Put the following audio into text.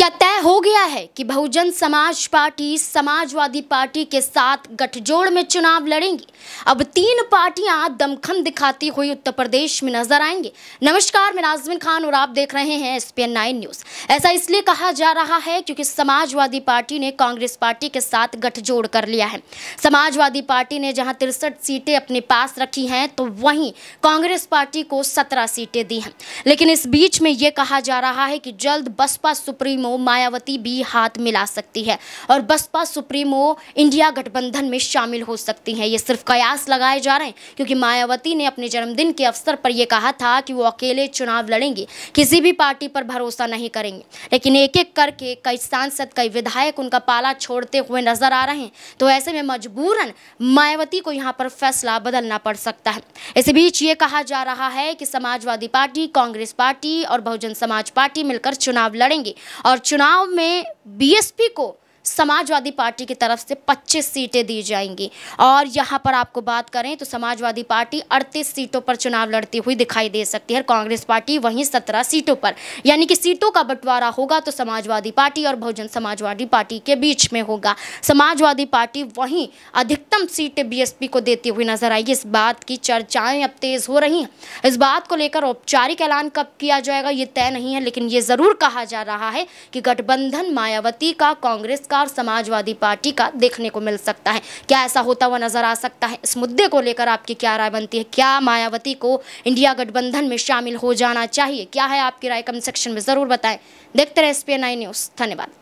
क्या तय हो गया है कि बहुजन समाज पार्टी समाजवादी पार्टी के साथ गठजोड़ में चुनाव लड़ेंगी अब तीन पार्टियां दमखम दिखाती हुई उत्तर प्रदेश में नजर आएंगे नमस्कार मैं नाजमिन खान और आप देख रहे हैं एस पी नाइन न्यूज ऐसा इसलिए कहा जा रहा है क्योंकि समाजवादी पार्टी ने कांग्रेस पार्टी के साथ गठजोड़ कर लिया है समाजवादी पार्टी ने जहाँ तिरसठ सीटें अपने पास रखी हैं तो वहीं कांग्रेस पार्टी को सत्रह सीटें दी हैं लेकिन इस बीच में ये कहा जा रहा है कि जल्द बसपा सुप्रीमो सुप्रीमो मायावती भी हाथ मिला सकती है और बसपा सुप्रीमो इंडिया गठबंधन में शामिल हो सकती हैं ये सिर्फ कयास लगाए जा रहे हैं क्योंकि मायावती ने अपने जन्मदिन के अवसर पर यह कहा था कि वो अकेले चुनाव लड़ेंगे किसी भी पार्टी पर भरोसा नहीं करेंगे लेकिन एक एक करके कई सांसद कई विधायक उनका पाला छोड़ते हुए नजर आ रहे हैं तो ऐसे में मजबूरन मायावती को यहाँ पर फैसला बदलना पड़ सकता है इसी बीच ये कहा जा रहा है कि समाजवादी पार्टी कांग्रेस पार्टी और बहुजन समाज पार्टी मिलकर चुनाव लड़ेंगे और चुनाव में बीएसपी को समाजवादी पार्टी की तरफ से 25 सीटें दी जाएंगी और यहाँ पर आपको बात करें तो समाजवादी पार्टी 38 सीटों पर चुनाव लड़ती हुई दिखाई दे सकती है कांग्रेस पार्टी वहीं 17 सीटों पर यानी कि सीटों का बंटवारा होगा तो समाजवादी पार्टी और बहुजन समाजवादी पार्टी के बीच में होगा समाजवादी पार्टी वहीं अधिकतम सीटें बीएसपी को देती हुई नजर आएगी इस बात की चर्चाएं अब तेज हो रही हैं इस बात को लेकर औपचारिक ऐलान कब किया जाएगा ये तय नहीं है लेकिन ये ज़रूर कहा जा रहा है कि गठबंधन मायावती का कांग्रेस बहिष्कार समाजवादी पार्टी का देखने को मिल सकता है क्या ऐसा होता हुआ नजर आ सकता है इस मुद्दे को लेकर आपकी क्या राय बनती है क्या मायावती को इंडिया गठबंधन में शामिल हो जाना चाहिए क्या है आपकी राय कमेंट सेक्शन में ज़रूर बताएं देखते रहे एस न्यूज़ धन्यवाद